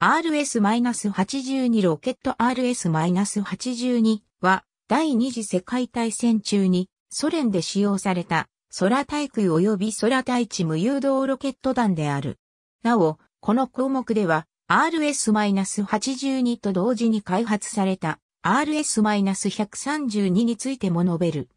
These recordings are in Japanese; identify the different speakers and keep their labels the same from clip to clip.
Speaker 1: RS-82 ロケット RS-82 は第二次世界大戦中にソ連で使用された空対空及び空対地無誘導ロケット弾である。なお、この項目では RS-82 と同時に開発された RS-132 についても述べる。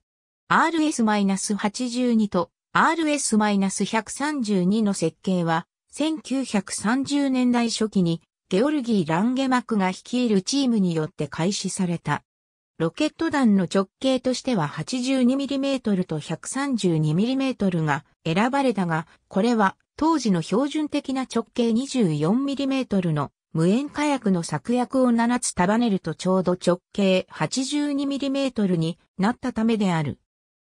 Speaker 1: RS-82 と RS-132 の設計は1930年代初期にゲオルギー・ランゲマクが率いるチームによって開始された。ロケット弾の直径としては 82mm と 132mm が選ばれたが、これは当時の標準的な直径 24mm の無塩火薬の作薬を7つ束ねるとちょうど直径 82mm になったためである。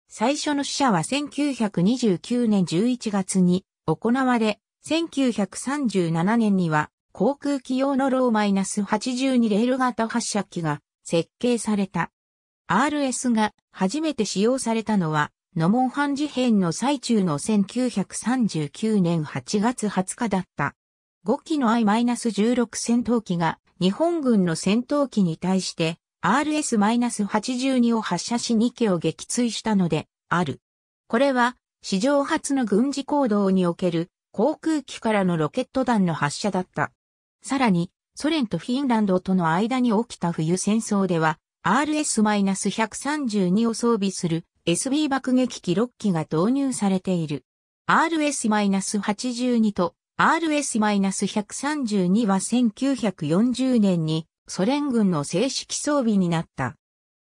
Speaker 1: 最初の死者は1929年11月に行われ、1937年には航空機用のロー -82 レール型発射機が設計された。RS が初めて使用されたのは、ノモンハン事変の最中の1939年8月20日だった。5機の I-16 戦闘機が日本軍の戦闘機に対して RS-82 を発射し2機を撃墜したのである。これは史上初の軍事行動における航空機からのロケット弾の発射だった。さらに、ソ連とフィンランドとの間に起きた冬戦争では、RS-132 を装備する SB 爆撃機6機が導入されている。RS-82 と RS-132 は1940年にソ連軍の正式装備になった。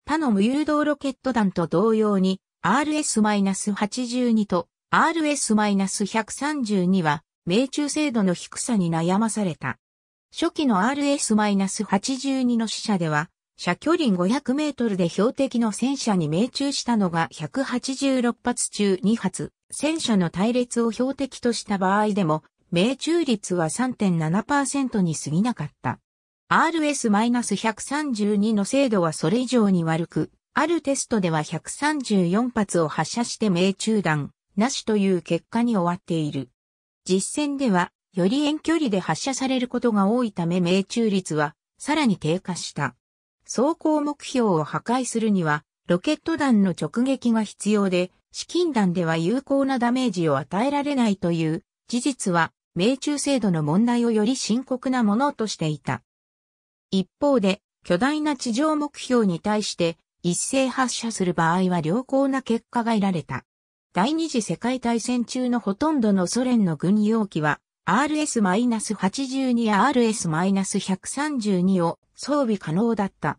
Speaker 1: 他の無誘導ロケット弾と同様に RS-82 と RS-132 は命中精度の低さに悩まされた。初期の RS-82 の死者では、射距離500メートルで標的の戦車に命中したのが186発中2発、戦車の隊列を標的とした場合でも、命中率は3.7%に過ぎなかった。RS-132 の精度はそれ以上に悪く、あるテストでは134発を発射して命中弾、なしという結果に終わっている。実戦ではより遠距離で発射されることが多いため命中率はさらに低下した。走行目標を破壊するには、ロケット弾の直撃が必要で、資金弾では有効なダメージを与えられないという事実は、命中制度の問題をより深刻なものとしていた。一方で、巨大な地上目標に対して一斉発射する場合は良好な結果が得られた。第二次世界大戦中のほとんどのソ連の軍用機は RS-82 RS-132 を装備可能だった。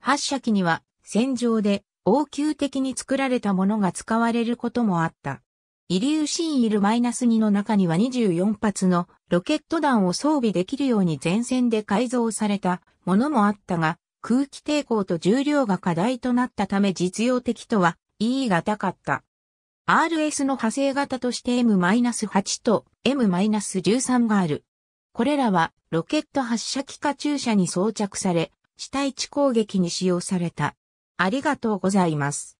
Speaker 1: 発射機には戦場で応急的に作られたものが使われることもあった。イリューシーイル -2 の中には24発のロケット弾を装備できるように前線で改造されたものもあったが、空気抵抗と重量が課題となったため実用的とは言い難かった。RS の派生型として M-8 と M-13 がある。これらはロケット発射機か注射に装着され、地対地攻撃に使用された。ありがとうございます。